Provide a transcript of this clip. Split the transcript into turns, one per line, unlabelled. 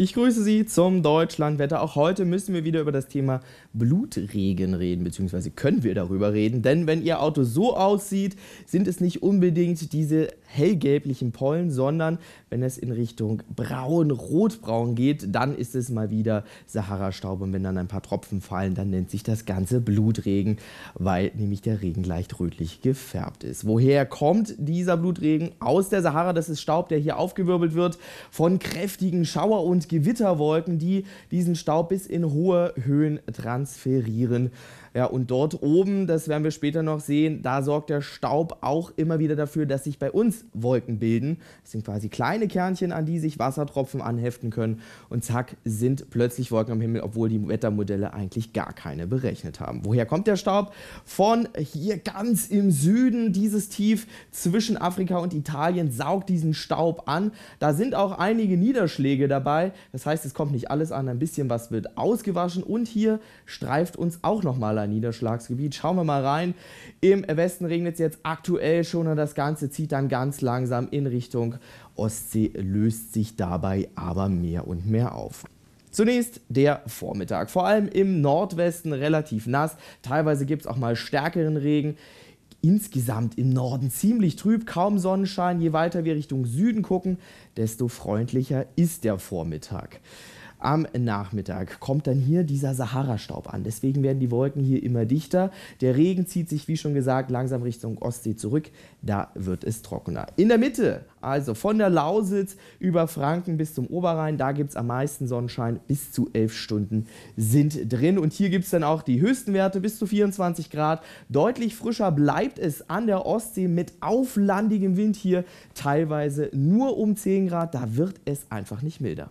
Ich grüße Sie zum Deutschlandwetter. Auch heute müssen wir wieder über das Thema Blutregen reden, beziehungsweise können wir darüber reden. Denn wenn Ihr Auto so aussieht, sind es nicht unbedingt diese hellgelblichen Pollen, sondern wenn es in Richtung braun, rotbraun geht, dann ist es mal wieder Sahara-Staub. Und wenn dann ein paar Tropfen fallen, dann nennt sich das Ganze Blutregen, weil nämlich der Regen leicht rötlich gefärbt ist. Woher kommt dieser Blutregen? Aus der Sahara. Das ist Staub, der hier aufgewirbelt wird von kräftigen Schauer und Gewitterwolken, die diesen Staub bis in hohe Höhen transferieren. Ja, und dort oben, das werden wir später noch sehen, da sorgt der Staub auch immer wieder dafür, dass sich bei uns Wolken bilden. Das sind quasi kleine Kernchen, an die sich Wassertropfen anheften können. Und zack, sind plötzlich Wolken am Himmel, obwohl die Wettermodelle eigentlich gar keine berechnet haben. Woher kommt der Staub? Von hier ganz im Süden, dieses Tief zwischen Afrika und Italien saugt diesen Staub an. Da sind auch einige Niederschläge dabei, das heißt, es kommt nicht alles an, ein bisschen was wird ausgewaschen und hier streift uns auch nochmal ein Niederschlagsgebiet. Schauen wir mal rein. Im Westen regnet es jetzt aktuell schon und das Ganze zieht dann ganz langsam in Richtung Ostsee, löst sich dabei aber mehr und mehr auf. Zunächst der Vormittag. Vor allem im Nordwesten relativ nass. Teilweise gibt es auch mal stärkeren Regen. Insgesamt im Norden ziemlich trüb, kaum Sonnenschein. Je weiter wir Richtung Süden gucken, desto freundlicher ist der Vormittag. Am Nachmittag kommt dann hier dieser Sahara-Staub an. Deswegen werden die Wolken hier immer dichter. Der Regen zieht sich, wie schon gesagt, langsam Richtung Ostsee zurück. Da wird es trockener. In der Mitte, also von der Lausitz über Franken bis zum Oberrhein, da gibt es am meisten Sonnenschein. Bis zu elf Stunden sind drin. Und hier gibt es dann auch die höchsten Werte bis zu 24 Grad. Deutlich frischer bleibt es an der Ostsee mit auflandigem Wind hier. Teilweise nur um 10 Grad. Da wird es einfach nicht milder.